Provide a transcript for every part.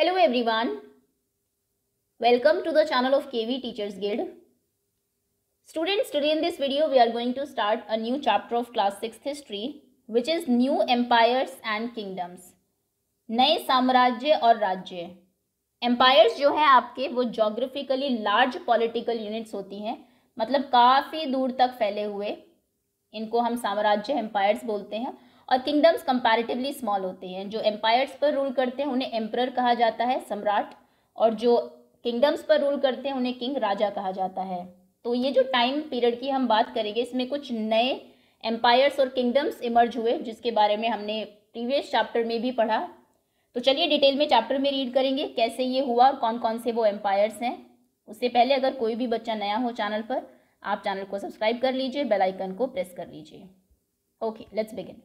Hello everyone welcome to the channel of KV teachers guild students today in this video we are going to start a new chapter of class six history which is new empires and kingdoms नए साम्राज्य और राज्य empires जो है आपके वो geographically large political units होती हैं मतलब काफ़ी दूर तक फैले हुए इनको हम साम्राज्य एम्पायर्स बोलते हैं और किंगडम्स कंपैरेटिवली स्मॉल होते हैं जो एम्पायर्स पर रूल करते हैं उन्हें एम्प्रर कहा जाता है सम्राट और जो किंगडम्स पर रूल करते हैं उन्हें किंग राजा कहा जाता है तो ये जो टाइम पीरियड की हम बात करेंगे इसमें कुछ नए एम्पायर्स और किंगडम्स इमर्ज हुए जिसके बारे में हमने प्रीवियस चैप्टर में भी पढ़ा तो चलिए डिटेल में चैप्टर में रीड करेंगे कैसे ये हुआ और कौन कौन से वो एम्पायर्स हैं उससे पहले अगर कोई भी बच्चा नया हो चैनल पर आप चैनल को सब्सक्राइब कर लीजिए बेल आइकन को प्रेस कर लीजिए okay let's begin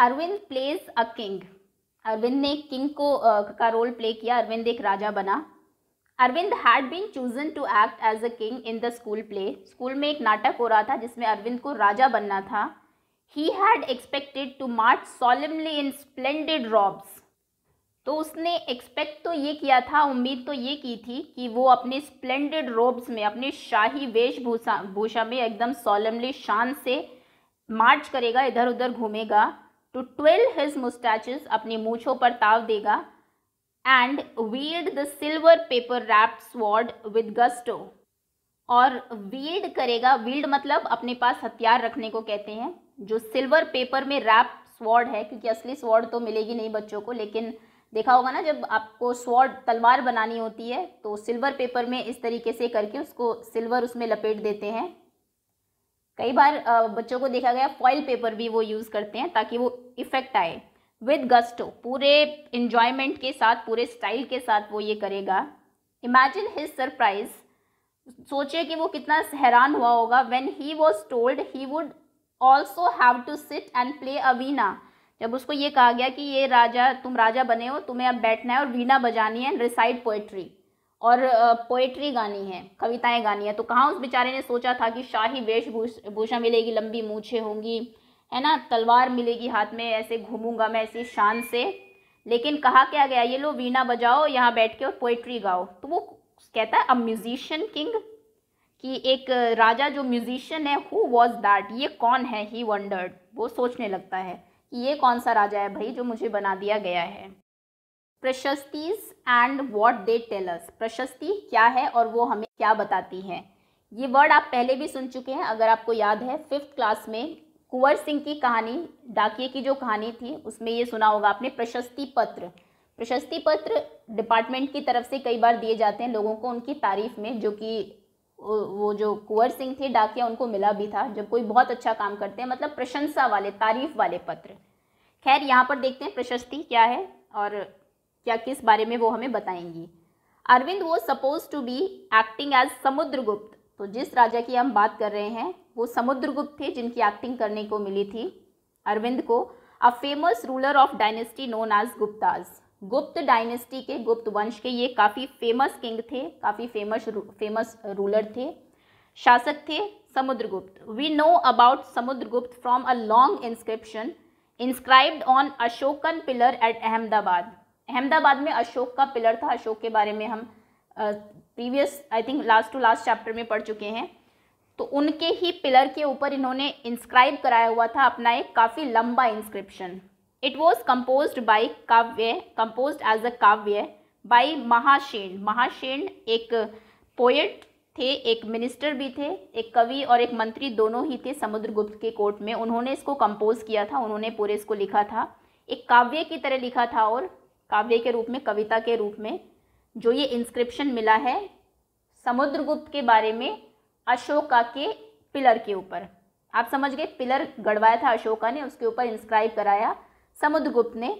Arvind plays a king Arvind ने किंग को uh, का रोल प्ले किया अरविंद एक राजा बना Arvind had been chosen to act as a king in the school play school में एक नाटक हो रहा था जिसमें अरविंद को राजा बनना था he had expected to march solemnly in splendid robes तो उसने एक्सपेक्ट तो ये किया था उम्मीद तो ये की थी कि वो अपने स्प्लेंडेड रोब्स में अपने शाही वेशभूषा भूषा में एकदम सॉलमली शान से मार्च करेगा इधर उधर घूमेगा टू ट्वेल्व हिज मुस्टैचेस अपनी मूछों पर ताव देगा and wield the silver paper wrap sword with gusto और वील्ड करेगा वील्ड मतलब अपने पास हथियार रखने को कहते हैं जो सिल्वर पेपर में रैप स्वॉर्ड है क्योंकि असली स्वॉर्ड तो मिलेगी नहीं बच्चों को लेकिन देखा होगा ना जब आपको स्वॉर्ड तलवार बनानी होती है तो सिल्वर पेपर में इस तरीके से करके उसको सिल्वर उसमें लपेट देते हैं कई बार बच्चों को देखा गया फॉइल पेपर भी वो यूज़ करते हैं ताकि वो इफेक्ट आए विद गस्टो पूरे इन्जॉयमेंट के साथ पूरे स्टाइल के साथ वो ये करेगा इमेजिन हिज सरप्राइज सोचिए कि वो कितना हैरान हुआ होगा when he was told he would also have to sit and play a veena जब उसको ये कहा गया कि ये राजा तुम राजा बने हो तुम्हें अब बैठना है और वीना बजानी है एंड रिसाइड पोएट्री और पोएट्री गानी है कविताएं गानी है तो कहाँ उस बेचारे ने सोचा था कि शाही वेशभूषा मिलेगी लंबी मूछे होंगी है ना तलवार मिलेगी हाथ में ऐसे घूमूंगा मैं ऐसी शान से लेकिन कहा क्या गया ये लो वीणा बजाओ यहाँ बैठ के और पोइट्री गाओ तो वो कहता है अ म्यूजिशियन किंग कि एक राजा जो म्यूजिशियन है हु वॉज दैट ये कौन है ही वंडर्ड वो सोचने लगता है कि ये कौन सा राजा है भाई जो मुझे बना दिया गया है prashastis and what they tell us प्रशस्ति क्या है और वो हमें क्या बताती है ये वर्ड आप पहले भी सुन चुके हैं अगर आपको याद है फिफ्थ क्लास में कुंवर सिंह की कहानी डाकिए की जो कहानी थी उसमें ये सुना होगा आपने प्रशस्ति पत्र प्रशस्ति पत्र डिपार्टमेंट की तरफ से कई बार दिए जाते हैं लोगों को उनकी तारीफ में जो कि वो जो कुंवर सिंह थे डाकिया उनको मिला भी था जब कोई बहुत अच्छा काम करते हैं मतलब प्रशंसा वाले तारीफ वाले पत्र खैर यहाँ पर देखते हैं प्रशस्ति क्या है और क्या किस बारे में वो हमें बताएंगी अरविंद वो suppose to be acting as Samudragupta तो जिस राजा की हम बात कर रहे हैं वो समुद्रगुप्त थे जिनकी एक्टिंग करने को मिली थी अरविंद को a famous ruler of dynasty known as Guptas Gupta dynasty के गुप्त वंश के ये काफ़ी फेमस किंग थे काफ़ी फेमस फेमस रूलर थे शासक थे Samudragupta we know about Samudragupta from a long inscription inscribed on Ashokan pillar at Ahmedabad Ahmedabad में अशोक का पिलर था अशोक के बारे में हम previous I think last to last chapter में पढ़ चुके हैं तो उनके ही पिलर के ऊपर इन्होंने इंस्क्राइब कराया हुआ था अपना एक काफ़ी लंबा inscription it was compose by kavya compose as a kavya by महाशेण महाशेण एक पोएट थे एक मिनिस्टर भी थे एक कवि और एक मंत्री दोनों ही थे समुद्रगुप्त के कोर्ट में उन्होंने इसको कंपोज किया था उन्होंने पूरे इसको लिखा था एक काव्य की तरह लिखा था और काव्य के रूप में कविता के रूप में जो ये इंस्क्रिप्शन मिला है समुद्रगुप्त के बारे में अशोका के पिलर के ऊपर आप समझ गए पिलर गढ़वाया था अशोका ने उसके ऊपर इंस्क्राइब कराया समुद्रगुप्त ने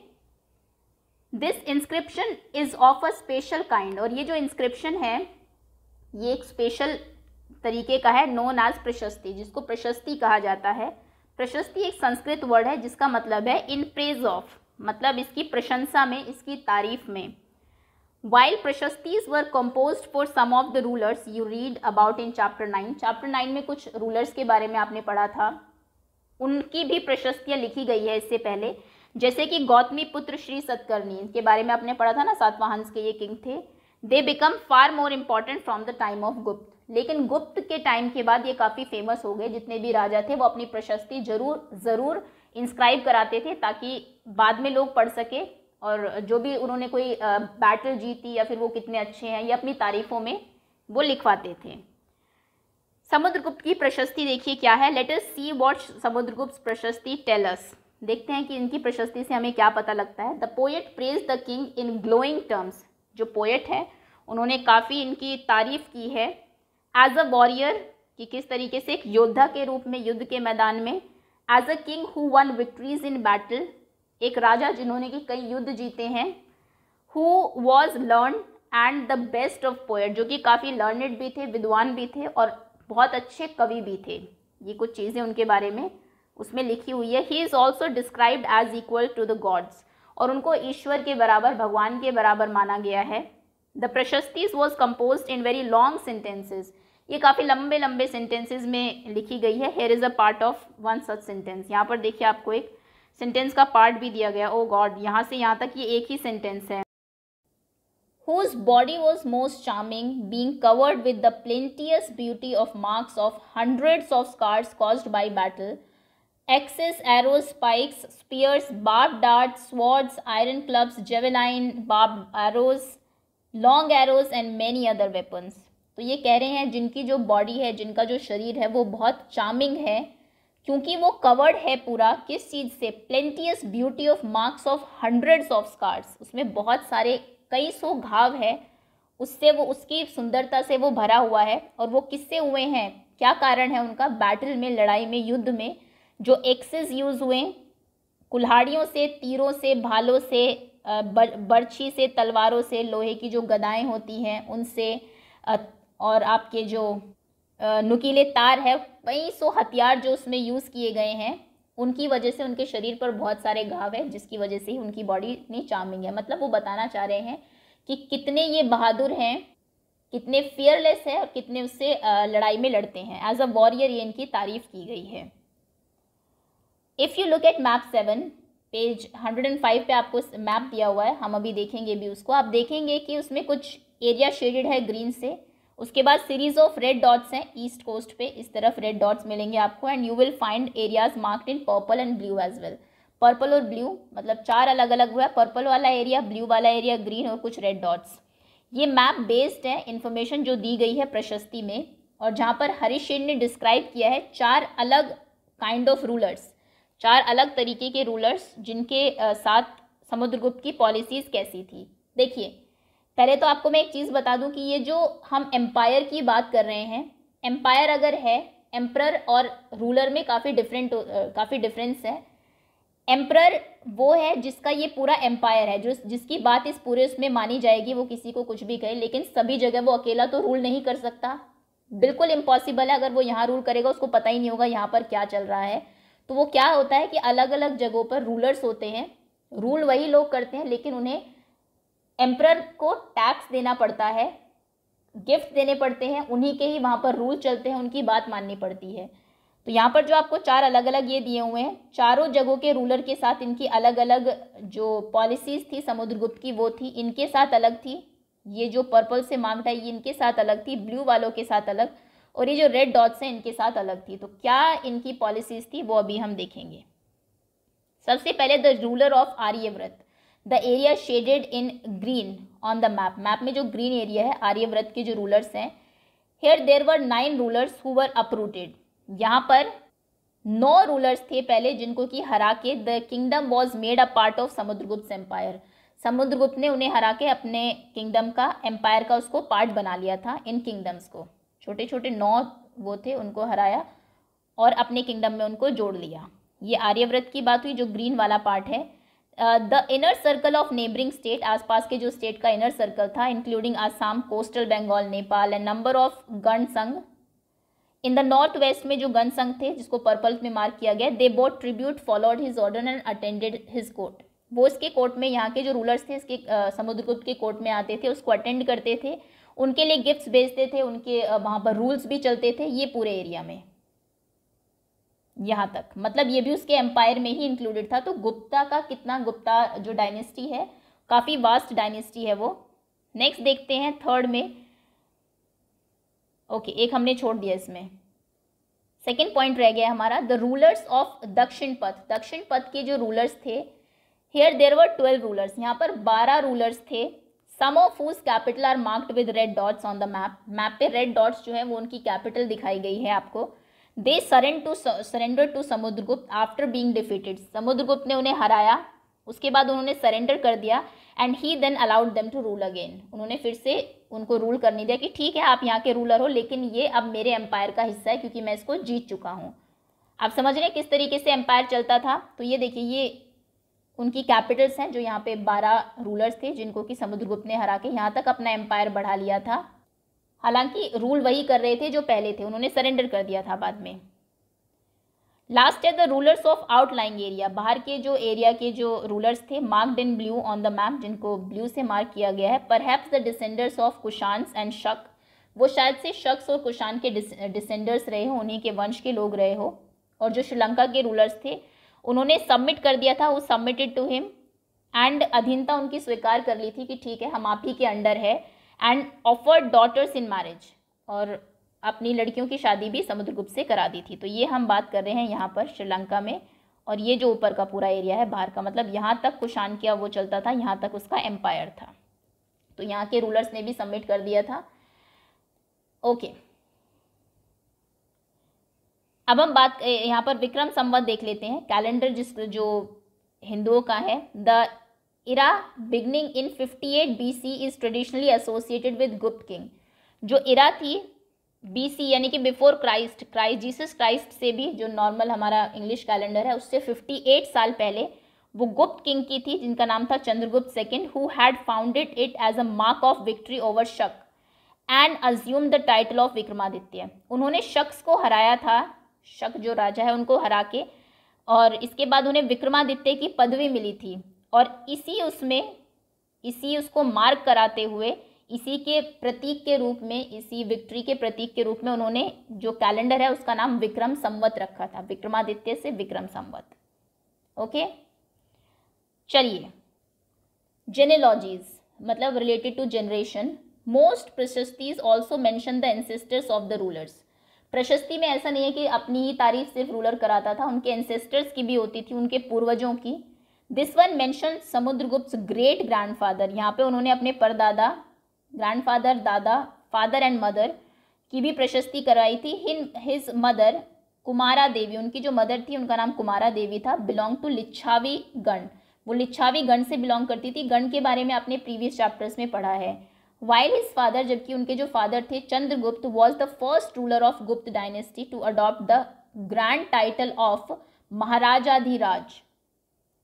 this inscription is of a special kind और ये जो इंस्क्रिप्शन है ये एक स्पेशल तरीके का है नोन आज प्रशस्ति जिसको प्रशस्ति कहा जाता है प्रशस्ति एक संस्कृत वर्ड है जिसका मतलब है इन प्रेज ऑफ मतलब इसकी प्रशंसा में इसकी तारीफ में wild prashastis were compose for some of the rulers you read about in chapter nine chapter nine में कुछ रूलर्स के बारे में आपने पढ़ा था उनकी भी प्रशस्तियाँ लिखी गई है इससे पहले जैसे कि गौतमी पुत्र श्री सत्कर्णी इनके बारे में आपने पढ़ा था ना सातवाहंस के ये किंग थे they become far more important from the time of Gupta लेकिन गुप्त के टाइम के बाद ये काफ़ी फेमस हो गए जितने भी राजा थे वो अपनी प्रशस्ति जरूर ज़रूर इंस्क्राइब कराते थे ताकि बाद में लोग पढ़ सके और जो भी उन्होंने कोई बैटल जीती या फिर वो कितने अच्छे हैं ये अपनी तारीफ़ों में वो लिखवाते थे समुद्रगुप्त की प्रशस्ति देखिए क्या है लेटस सी वॉट समुद्रगुप्त प्रशस्ति टेलस देखते हैं कि इनकी प्रशस्ति से हमें क्या पता लगता है the poet praise the king in glowing terms जो पोएट है उन्होंने काफ़ी इनकी तारीफ की है एज अ वॉरियर कि किस तरीके से एक योद्धा के रूप में युद्ध के मैदान में as a king who won victories in battle एक राजा जिन्होंने कि कई युद्ध जीते हैं who was learn and the best of poet जो कि काफ़ी लर्नड भी थे विद्वान भी थे और बहुत अच्छे कवि भी थे ये कुछ चीज़ें उनके बारे में उसमें लिखी हुई है he is also described as equal to the gods और उनको ईश्वर के बराबर भगवान के बराबर माना गया है the prashastis was compose in very long sentences ये काफ़ी लंबे लंबे सेंटेंसेज में लिखी गई है here is a part of one such sentence यहाँ पर देखिए आपको एक सेंटेंस का पार्ट भी दिया गया ओ oh गॉड यहाँ से यहाँ तक ये एक ही सेंटेंस है whose body was most charming being covered with the plenteous beauty of marks of hundreds of scars cause by battle axes arrow spikes spears barb dart swords iron clubs javelin barb arrows long arrows and many other weapons तो ये कह रहे हैं जिनकी जो body है जिनका जो शरीर है वो बहुत चार्मिंग है क्योंकि वो कवर्ड है पूरा किस चीज़ से plenteous beauty of marks of hundreds of scars उसमें बहुत सारे कई सौ घाव है उससे वो उसकी सुंदरता से वो भरा हुआ है और वो किससे हुए हैं क्या कारण है उनका बैटल में लड़ाई में युद्ध में जो एक्सेस यूज़ हुए कुल्हाड़ियों से तीरों से भालों से बर्छी से तलवारों से लोहे की जो गदाएं होती हैं उनसे और आपके जो नुकीले तार है कई सो हथियार जो उसमें यूज़ किए गए हैं उनकी वजह से उनके शरीर पर बहुत सारे घाव है जिसकी वजह से ही उनकी बॉडी इतनी चार्मिंग है मतलब वो बताना चाह रहे हैं कि कितने ये बहादुर हैं कितने फियरलेस है और कितने उससे लड़ाई में लड़ते हैं एज अ वॉरियर ये इनकी तारीफ की गई है if you look at map seven page hundred and five पे आपको मैप दिया हुआ है हम अभी देखेंगे भी उसको आप देखेंगे कि उसमें कुछ एरिया शेडेड है ग्रीन से उसके बाद सीरीज ऑफ रेड डॉट्स हैं ईस्ट कोस्ट पे इस तरफ रेड डॉट्स मिलेंगे आपको and you will find areas marked in purple and blue as well purple और ब्लू मतलब चार अलग अलग हुआ है पर्पल वाला एरिया ब्लू वाला एरिया ग्रीन और कुछ रेड डॉट्स ये मैप बेस्ड है इन्फॉर्मेशन जो दी गई है प्रशस्ति में और जहाँ पर हरीश शेर ने डिस्क्राइब किया है चार अलग काइंड ऑफ रूलर्स चार अलग तरीके के रूलर्स जिनके साथ समुद्रगुप्त की पॉलिसीज़ कैसी थी देखिए पहले तो आपको मैं एक चीज़ बता दूं कि ये जो हम एम्पायर की बात कर रहे हैं एम्पायर अगर है एम्प्रर और रूलर में काफ़ी डिफरेंट काफ़ी डिफरेंस है एम्प्रर वो है जिसका ये पूरा एम्पायर है जो जिसकी बात इस पूरे उसमें मानी जाएगी वो किसी को कुछ भी कहे लेकिन सभी जगह वो अकेला तो रूल नहीं कर सकता बिल्कुल इम्पॉसिबल है अगर वो यहाँ रूल करेगा उसको पता ही नहीं होगा यहाँ पर क्या चल रहा है तो वो क्या होता है कि अलग अलग जगहों पर रूलर्स होते हैं रूल वही लोग करते हैं लेकिन उन्हें एम्प्रर को टैक्स देना पड़ता है गिफ्ट देने पड़ते हैं उन्हीं के ही वहाँ पर रूल चलते हैं उनकी बात माननी पड़ती है तो यहाँ पर जो आपको चार अलग अलग ये दिए हुए हैं चारों जगहों के रूलर के साथ इनकी अलग अलग जो पॉलिसीज थी समुद्रगुप्त की वो थी इनके साथ अलग थी ये जो पर्पल से मांग था ये इनके साथ अलग थी ब्लू वालों के साथ अलग और ये जो रेड डॉट्स हैं इनके साथ अलग थी तो क्या इनकी पॉलिसीज थी वो अभी हम देखेंगे सबसे पहले the ruler of Aryavarta the area shaded in green on the map map में जो ग्रीन एरिया है आर्यव्रत के जो रूलर्स हैं here there were nine rulers who were uprooted यहाँ पर नौ रूलर्स थे पहले जिनको कि हरा के the kingdom was made a part of Samudragupta empire Samudragupta ने उन्हें हरा के अपने किंगडम का एम्पायर का उसको पार्ट बना लिया था इन किंगडम्स को छोटे छोटे नौ वो थे उनको हराया और अपने किंगडम में उनको जोड़ लिया ये आर्यव्रत की बात हुई जो ग्रीन वाला पार्ट है the inner circle of neighbouring state आसपास के जो स्टेट का इनर सर्कल था including Assam coastal Bengal Nepal and number of gana sangha in the north west में जो गण संघ थे जिसको पर्पल में मार्क किया गया they brought tribute followed his order and attended his court वो इसके कोर्ट में यहाँ के जो रूलर्स थे इसके uh, समुद्रगुप्त के कोर्ट में आते थे उसको अटेंड करते थे उनके लिए गिफ्ट्स भेजते थे उनके uh, वहाँ पर रूल्स भी चलते थे ये पूरे एरिया में यहाँ तक मतलब ये भी उसके एम्पायर में ही इंक्लूडेड था तो गुप्ता का कितना गुप्ता जो डायनेस्टी है काफ़ी वास्ट डायनेस्टी है वो नेक्स्ट देखते हैं थर्ड में ओके एक हमने छोड़ दिया इसमें सेकेंड पॉइंट रह गया हमारा द रूलर्स ऑफ दक्षिण पथ दक्षिण पथ के जो रूलर्स थे here there were twelve rulers यहाँ पर बारह रूलर्स थे some of whose capital are marked with red dots on the map map पे रेड डॉट्स जो है वो उनकी कैपिटल दिखाई गई है आपको they surrender to surrender to Samudragupta after being defeated Samudragupta ने उन्हें हराया उसके बाद उन्होंने सरेंडर कर दिया and he then allowed them to rule again उन्होंने फिर से उनको रूल करने दिया कि ठीक है आप यहाँ के रूलर हो लेकिन ये अब मेरे एम्पायर का हिस्सा है क्योंकि मैं इसको जीत चुका हूँ आप समझ रहे हैं किस तरीके से एम्पायर चलता था तो ये देखिए ये उनकी कैपिटल्स हैं जो यहाँ पे बारह रूलर्स थे जिनको कि समुद्रगुप्त ने हरा के यहाँ तक अपना एम्पायर बढ़ा लिया था हालांकि रूल वही कर रहे थे जो पहले थे उन्होंने सरेंडर कर दिया था बाद में लास्ट है the rulers of outlying area बाहर के जो एरिया के जो रूलर्स थे marked in blue on the map जिनको ब्लू से मार्क किया गया है पर perhaps the descendants of Kushans and Shaka वो शायद से शख्स और कुशान के डिसेंडर्स रहे हो उन्हीं के वंश के लोग रहे हो और जो श्रीलंका के रूलर्स थे उन्होंने सबमिट कर दिया था वो सबमिटेड टू हिम एंड अधीनता उनकी स्वीकार कर ली थी कि ठीक है हम आप ही के अंडर है and offered daughters in marriage और अपनी लड़कियों की शादी भी समुद्रगुप्त से करा दी थी तो ये हम बात कर रहे हैं यहाँ पर श्रीलंका में और ये जो ऊपर का पूरा एरिया है बाहर का मतलब यहाँ तक कुशान किया वो चलता था यहाँ तक उसका एम्पायर था तो यहाँ के रूलर्स ने भी सबमिट कर दिया था ओके अब हम बात यहाँ पर विक्रम संवत देख लेते हैं कैलेंडर जिस जो हिंदुओं का है the era beginning in 58 BC is traditionally associated with Gupt king. जो इरा थी BC यानी कि before Christ Christ Jesus Christ से भी जो नॉर्मल हमारा इंग्लिश कैलेंडर है उससे 58 साल पहले वो गुप्त किंग की थी जिनका नाम था Chandragupta second who had founded it as a mark of victory over Shaka and assume the title of Vikramaditya उन्होंने शख्स को हराया था शक जो राजा है उनको हरा के और इसके बाद उन्हें विक्रमादित्य की पदवी मिली थी और इसी उसमें इसी उसको मार्क कराते हुए इसी के प्रतीक के रूप में इसी विक्ट्री के प्रतीक के रूप में उन्होंने जो कैलेंडर है उसका नाम विक्रम संवत रखा था विक्रमादित्य से विक्रम संवत ओके चलिए जेनेलॉजीज मतलब related to generation most prashastis also mention the ancestors of the rulers प्रशस्ति में ऐसा नहीं है कि अपनी ही तारीफ सिर्फ रूलर कराता था उनके एंसेस्टर्स की भी होती थी उनके पूर्वजों की this one mention Samudragupta great grandfather यहाँ पे उन्होंने अपने परदादा ग्रैंडफादर दादा फादर एंड मदर की भी प्रशस्ति करवाई थी हिन हिज मदर कुमारा देवी उनकी जो मदर थी उनका नाम कुमारा देवी था बिलोंग टू लिच्छावी गण वो लिच्छावी गण से बिलोंग करती थी गण के बारे में आपने प्रीवियस चैप्टर्स में पढ़ा है वाइल हिज फादर जबकि उनके जो फादर थे Chandragupta was the first ruler of Gupta dynasty to adopt the grand title of Maharajadhiraj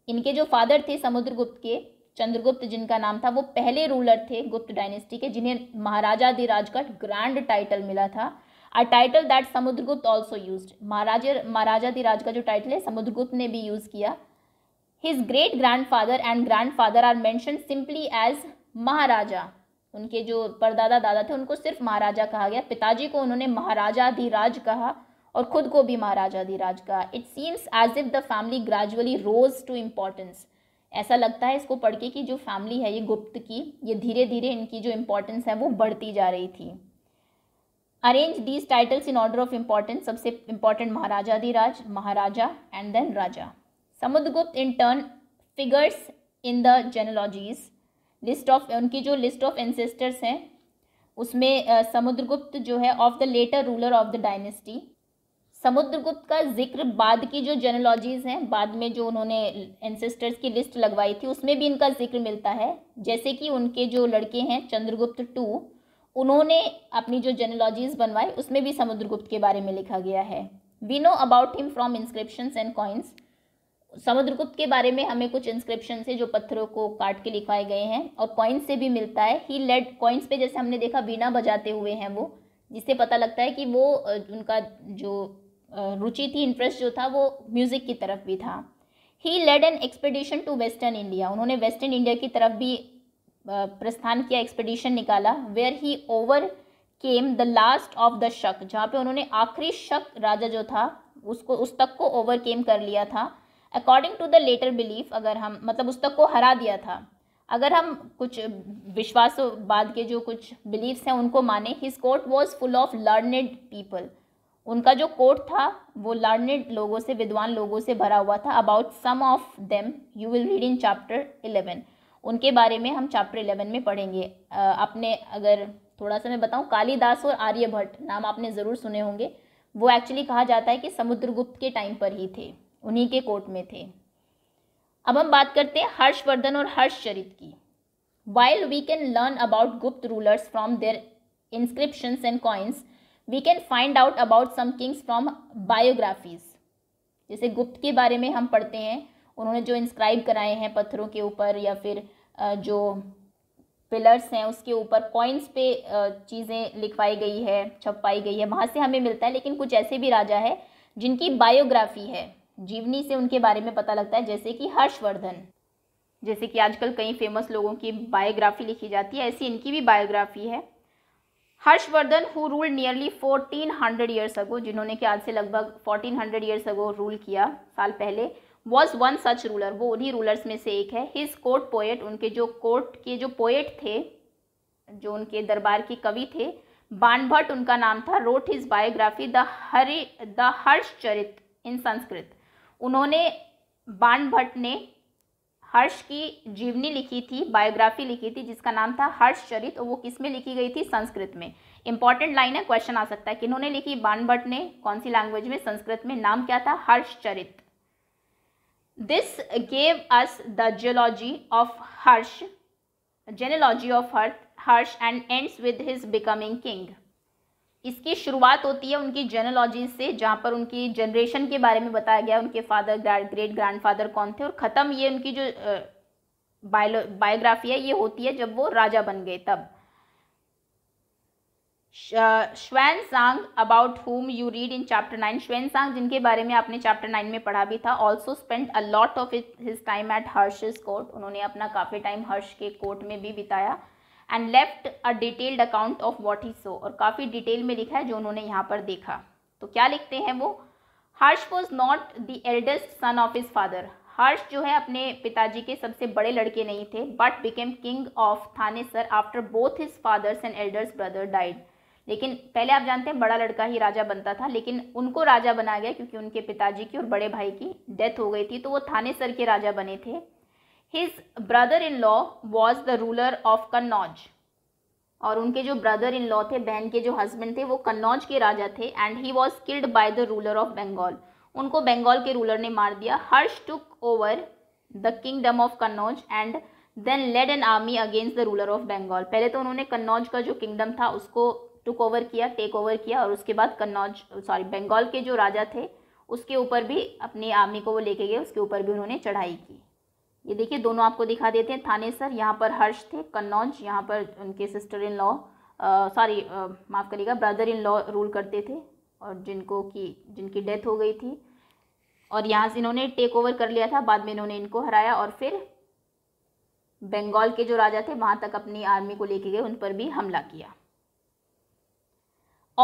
इनके जो फादर थे समुद्रगुप्त के चंद्रगुप्त जिनका नाम था वो पहले रूलर थे गुप्त डायनेस्टी के जिन्हें महाराजा दि का ग्रैंड टाइटल मिला था a title that Samudragupta also use maharaja maharaja adhiraj का जो टाइटल है समुद्रगुप्त ने भी यूज़ किया his great grand father and grand father are mention simply as maharaja उनके जो परदादा दादा थे उनको सिर्फ महाराजा कहा गया पिताजी को उन्होंने महाराजा अधिराज कहा और खुद को भी महाराजा अधिराज कहा it seems as if the family gradually rose to importance ऐसा लगता है इसको पढ़ के कि जो फैमिली है ये गुप्त की ये धीरे धीरे इनकी जो इम्पोर्टेंस है वो बढ़ती जा रही थी arrange these titles in order of importance सबसे important maharaja adhiraj maharaja and then raja Samudragupta in turn figures in the genealogies list of उनकी जो लिस्ट ऑफ एंसेस्टर्स हैं उसमें समुद्रगुप्त जो है of the later ruler of the dynasty Samudragupta का जिक्र बाद की जो जेनोलॉजीज हैं बाद में जो उन्होंने एंसेस्टर्स की लिस्ट लगवाई थी उसमें भी इनका जिक्र मिलता है जैसे कि उनके जो लड़के हैं चंद्रगुप्त टू उन्होंने अपनी जो जेनोलॉजीज बनवाई उसमें भी समुद्रगुप्त के बारे में लिखा गया है we know about him from inscription and coins Samudragupta के बारे में हमें कुछ इंस्क्रिप्शन से जो पत्थरों को काट के लिखवाए गए हैं और कॉइन्स से भी मिलता है ही लेड कॉइन्स पे जैसे हमने देखा बीना बजाते हुए हैं वो जिससे पता लगता है कि वो उनका जो रुचि थी इंटरेस्ट जो था वो म्यूज़िक की तरफ भी था he led an expedition to western India उन्होंने वेस्टर्न इंडिया की तरफ भी प्रस्थान किया एक्सपेडिशन निकाला where he overcame the last of the Shaka जहाँ पे उन्होंने आखिरी शक राजा जो था उसको उस तक को ओवरकेम कर लिया था according to the later belief अगर हम मतलब उस तक को हरा दिया था अगर हम कुछ विश्वासवाद के जो कुछ बिलीव्स हैं उनको माने his court was full of learned people उनका जो कोट था वो लर्नेड लोगों से विद्वान लोगों से भरा हुआ था about some of them you will read in chapter eleven उनके बारे में हम चैप्टर इलेवन में पढ़ेंगे आपने अगर थोड़ा सा मैं बताऊं कालीदास और आर्यभट्ट नाम आपने ज़रूर सुने होंगे वो एक्चुअली कहा जाता है कि समुद्रगुप्त के टाइम पर ही थे उन्हीं के कोर्ट में थे अब हम बात करते हैं हर्षवर्धन और हर्षचरित की while we can learn about Gupta rulers from their inscriptions and coins we can find out about some kings from biographies जैसे गुप्त के बारे में हम पढ़ते हैं उन्होंने जो इंस्क्राइब कराए हैं पत्थरों के ऊपर या फिर जो पिलर्स हैं उसके ऊपर कॉइन्स पे चीज़ें लिखवाई गई है छपवाई गई है वहाँ से हमें मिलता है लेकिन कुछ ऐसे भी राजा है जिनकी बायोग्राफी है जीवनी से उनके बारे में पता लगता है जैसे कि हर्षवर्धन जैसे कि आजकल कई फेमस लोगों की बायोग्राफी लिखी जाती है ऐसी इनकी भी बायोग्राफी है Harshavardhana who rule nearly 1400 years ago जिन्होंने कि आज से लगभग 1400 ईयर्स अगो रूल किया साल पहले वॉज वन सच रूलर वो उन्हीं रूलर्स में से एक है हिज कोर्ट पोएट उनके जो कोर्ट के जो पोएट थे जो उनके दरबार के कवि थे बाणभट्ट उनका नाम था wrote his biography the Hari the Harshacharita in Sanskrit उन्होंने बाणभट्ट ने हर्ष की जीवनी लिखी थी बायोग्राफी लिखी थी जिसका नाम था हर्ष चरित और वो किस में लिखी गई थी संस्कृत में इंपॉर्टेंट लाइन है क्वेश्चन आ सकता है किन्होंने लिखी बानभट्ट ने कौन सी लैंग्वेज में संस्कृत में नाम क्या था Harshacharita this gave us the geology of Harsha genealogy of Harsha Harsha and ends with his becoming king इसकी शुरुआत होती है उनकी जेनोलॉजी से जहाँ पर उनकी जनरेशन के बारे में बताया गया उनके फादर ग्रेट ग्रैंडफादर कौन थे और ख़त्म ये उनकी जो बायो बायोग्राफी है ये होती है जब वो राजा बन गए तब Xuanzang about whom you read in chapter nine Xuanzang जिनके बारे में आपने चैप्टर नाइन में पढ़ा भी था also spend a lot of his time at Harsha court उन्होंने अपना काफ़ी टाइम हर्ष के कोर्ट में भी बिताया and left a detailed account of what he saw और काफ़ी डिटेल में लिखा है जो उन्होंने यहाँ पर देखा तो क्या लिखते हैं वो Harsha was not the eldest son of his father Harsha जो है अपने पिताजी के सबसे बड़े लड़के नहीं थे but became king of Thanesar after both his fathers and elders brother died लेकिन पहले आप जानते हैं बड़ा लड़का ही राजा बनता था लेकिन उनको राजा बनाया गया क्योंकि उनके पिताजी की और बड़े भाई की डेथ हो गई थी तो वो थाने सर के राजा बने थे his brother in law was the ruler of Kannauj और उनके जो ब्रदर इन लॉ थे बहन के जो हस्बैंड थे वो कन्नौज के राजा थे and he was killed by the ruler of Bengal उनको बंगाल के रूलर ने मार दिया Harsha took over the kingdom of Kannauj and then led an army against the ruler of Bengal पहले तो उन्होंने कन्नौज का जो किंगडम था उसको टुक ओवर किया टेक ओवर किया और उसके बाद कन्नौज सॉरी बंगाल के जो राजा थे उसके ऊपर भी अपनी आर्मी को वो लेके गए उसके ऊपर भी उन्होंने चढ़ाई की ये देखिए दोनों आपको दिखा देते हैं थानेसर यहाँ पर हर्ष थे कन्नौज यहाँ पर उनके सिस्टर इन लॉ सॉरी माफ़ करिएगा ब्रदर इन लॉ रूल करते थे और जिनको की जिनकी डेथ हो गई थी और यहाँ से इन्होंने टेक ओवर कर लिया था बाद में इन्होंने इनको हराया और फिर बंगाल के जो राजा थे वहाँ तक अपनी आर्मी को लेके गए उन पर भी हमला किया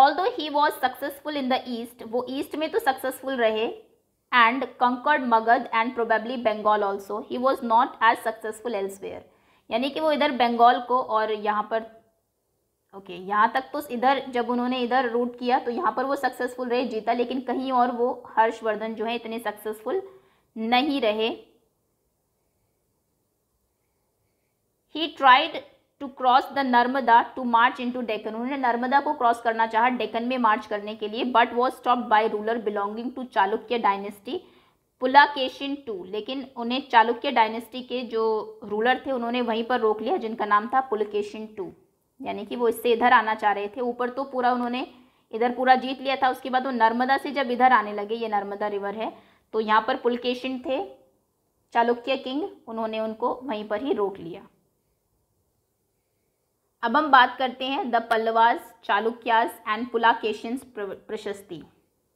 although he was successful in the east वो ईस्ट में तो सक्सेसफुल रहे and conquered Magad and probably Bengal also. He was not as successful elsewhere. यानी कि वो इधर बंगाल को और यहाँ पर ओके okay, यहाँ तक तो इधर जब उन्होंने इधर रूट किया तो यहाँ पर वो सक्सेसफुल रहे जीता लेकिन कहीं और वो हर्षवर्धन जो है इतने सक्सेसफुल नहीं रहे he tried to cross the Narmada to march into Deccan उन्होंने नर्मदा को क्रॉस करना चाहा डेकन में मार्च करने के लिए but was stop by ruler belonging to Chalukya dynasty Pulakeshin two लेकिन उन्हें चालुक्य डायनेस्टी के जो रूलर थे उन्होंने वहीं पर रोक लिया जिनका नाम था पुलकेशिन टू यानी कि वो इससे इधर आना चाह रहे थे ऊपर तो पूरा उन्होंने इधर पूरा जीत लिया था उसके बाद वो नर्मदा से जब इधर आने लगे ये नर्मदा रिवर है तो यहाँ पर पुलकेशिन थे चालुक्य किंग उन्होंने उनको वहीं पर ही रोक लिया अब हम बात करते हैं द पल्लवाज चालुक्यास एंड पुलाकेशंस प्रशस्ति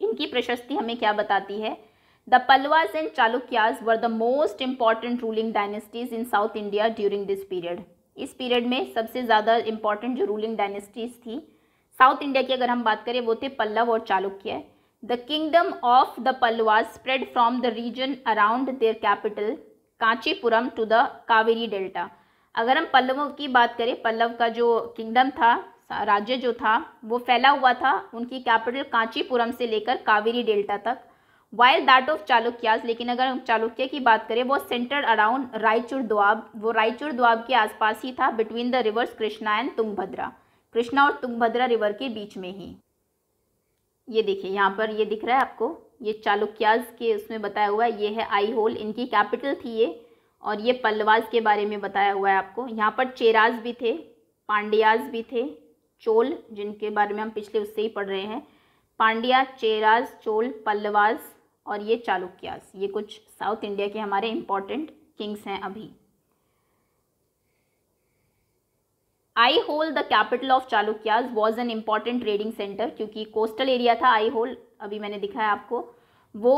इनकी प्रशस्ति हमें क्या बताती है the Pallavas and Chalukyas were the most important ruling dynasties in South India during this period इस पीरियड में सबसे ज़्यादा इम्पॉर्टेंट जो रूलिंग डायनेस्टीज थी साउथ इंडिया की अगर हम बात करें वो थे पल्लव और Chalukya the kingdom of the Pallavas spread from the region around their capital Kanchipuram to the Kaveri delta अगर हम पल्लवों की बात करें पल्लव का जो किंगडम था राज्य जो था वो फैला हुआ था उनकी कैपिटल कांचीपुरम से लेकर कावेरी डेल्टा तक वाइल दैट ऑफ चालुक्यास लेकिन अगर हम चालुक्य की बात करें वो सेंटर अराउंड रायचूर द्वाब वो रायचूर द्वाब के आसपास ही था between the rivers Krishna and Tungabhadra Krishna और तुंगभद्रा रिवर के बीच में ही ये देखिए यहाँ पर ये दिख रहा है आपको ये चालुक्यास के उसमें बताया हुआ है ये है आई होल इनकी कैपिटल थी ये और ये पल्लवाज के बारे में बताया हुआ है आपको यहाँ पर चेराज भी थे पांड्याज भी थे चोल जिनके बारे में हम पिछले उससे ही पढ़ रहे हैं पांड्या चेराज चोल पल्लवाज और ये चालुक्यास ये कुछ साउथ इंडिया के हमारे इम्पोर्टेंट किंग्स हैं अभी Aihole the capital of Chalukyas was an important trading centre क्योंकि कोस्टल एरिया था आई होल अभी मैंने दिखाया आपको वो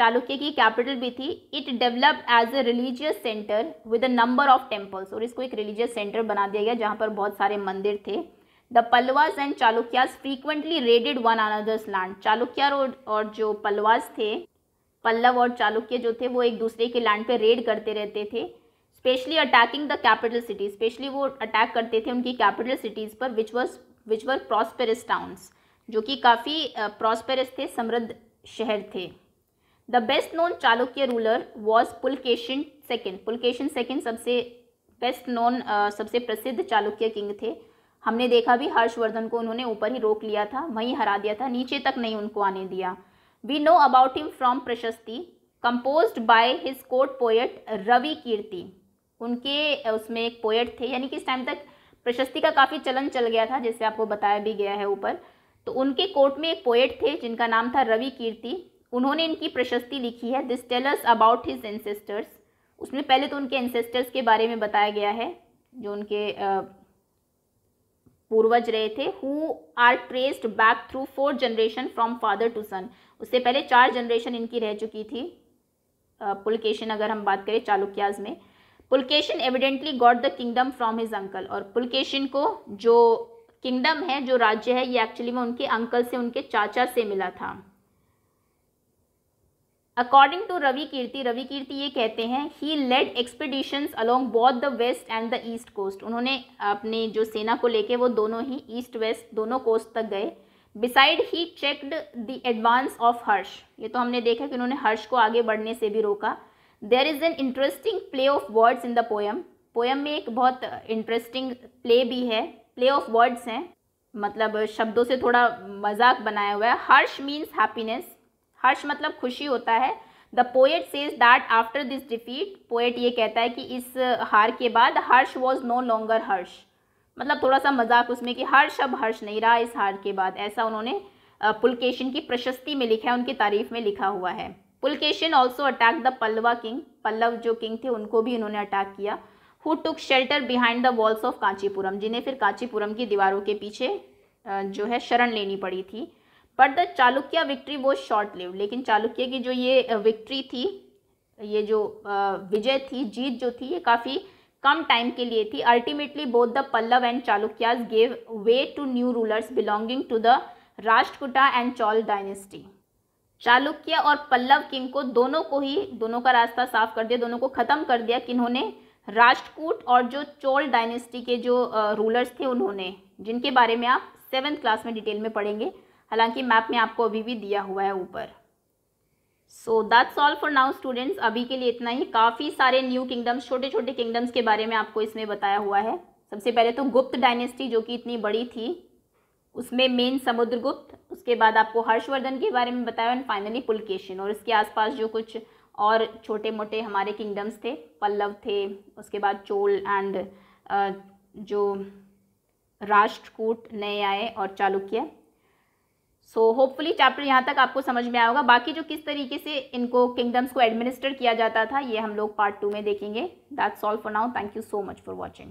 चालुक्य की कैपिटल भी थी it develop as a religious centre with a number of temples और इसको एक रिलीजियस सेंटर बना दिया गया जहाँ पर बहुत सारे मंदिर थे the Pallavas and Chalukyas frequently raided one another's land Chalukya रोड और जो पलवास थे पल्लव और चालुक्य जो थे वो एक दूसरे के लैंड पे रेड करते रहते थे especially attacking the capital city especially वो अटैक करते थे उनकी कैपिटल सिटीज़ पर which was which were prosperous towns जो कि काफ़ी प्रॉस्पेरस थे समृद्ध शहर थे the best known Chalukya ruler was Pulakeshin second Pulakeshin second सबसे बेस्ट नोन सबसे प्रसिद्ध चालुक्य किंग थे हमने देखा भी हर्षवर्धन को उन्होंने ऊपर ही रोक लिया था वहीं हरा दिया था नीचे तक नहीं उनको आने दिया we know about him from prashasti compose by his court poet Ravikirti उनके उसमें एक पोएट थे यानी कि इस टाइम तक प्रशस्ति का काफ़ी चलन चल गया था जैसे आपको बताया भी गया है ऊपर तो उनके कोर्ट में एक पोएट थे जिनका नाम था रवि कीर्ति उन्होंने इनकी प्रशस्ति लिखी है this tellers about his ancestors उसमें पहले तो उनके एंसेस्टर्स के बारे में बताया गया है जो उनके पूर्वज रहे थे who are traced back through four generation from father to son उससे पहले चार जनरेशन इनकी रह चुकी थी पुलकेशन अगर हम बात करें चालुक्याज में Pulakeshin evidently got the kingdom from his uncle और पुलकेशन को जो किंगडम है जो राज्य है ये एक्चुअली में उनके अंकल से उनके चाचा से मिला था according to Ravikirti Ravikirti ये कहते हैं he led expedition along both the west and the east coast उन्होंने अपने जो सेना को लेके वो दोनों ही ईस्ट वेस्ट दोनों कोस्ट तक गए besides he checked the advance of Harsha ये तो हमने देखा कि उन्होंने हर्ष को आगे बढ़ने से भी रोका there is an interesting play of words in the poem poem में एक बहुत इंटरेस्टिंग प्ले भी है प्ले ऑफ वर्ड्स हैं मतलब शब्दों से थोड़ा मजाक बनाया हुआ है हर्ष मीन्स हैप्पीनेस हर्ष मतलब खुशी होता है the poet says that after this defeat poet ये कहता है कि इस हार के बाद Harsha was no longer Harsha मतलब थोड़ा सा मजाक उसमें कि हर्ष अब हर्ष नहीं रहा इस हार के बाद ऐसा उन्होंने पुलकेशन की प्रशस्ति में लिखा है उनकी तारीफ में लिखा हुआ है Pulakeshin also attack the Pallava king Pallava जो किंग थे उनको भी उन्होंने अटैक किया who took shelter behind the walls of Kanchipuram जिन्हें फिर कांचीपुरम की दीवारों के पीछे जो है शरण लेनी पड़ी थी but the Chalukya victory was short live लेकिन चालुक्य की जो ये विक्ट्री थी ये जो विजय थी जीत जो थी ये काफ़ी कम टाइम के लिए थी ultimately both the Pallava and Chalukyas gave way to new rulers belonging to the Rashtrakuta and Chola dynasty Chalukya और पल्लव किंग को दोनों को ही दोनों का रास्ता साफ कर दिया दोनों को ख़त्म कर दिया कि इन्होंने राष्ट्रकूट और जो चोल डायनेस्टी के जो रूलर्स थे उन्होंने जिनके बारे में आप सेवन्थ क्लास में डिटेल में पढ़ेंगे हालांकि मैप में आपको अभी भी दिया हुआ है ऊपर so that's all for now students अभी के लिए इतना ही काफ़ी सारे न्यू किंगडम्स छोटे छोटे किंगडम्स के बारे में आपको इसमें बताया हुआ है सबसे पहले तो गुप्त डायनेस्टी जो कि इतनी बड़ी थी उसमें मेन समुद्रगुप्त उसके बाद आपको हर्षवर्धन के बारे में बताया एंड फाइनली पुलकेशन और इसके आसपास जो कुछ और छोटे मोटे हमारे किंगडम्स थे पल्लव थे उसके बाद चोल एंड uh, जो राष्ट्रकूट नए आए और चालुक्य सो होपफुली चैप्टर यहाँ तक आपको समझ में आएगा बाकी जो किस तरीके से इनको किंगडम्स को एडमिनिस्टर किया जाता था ये हम लोग पार्ट टू में देखेंगे that's all for now thank you so much for watching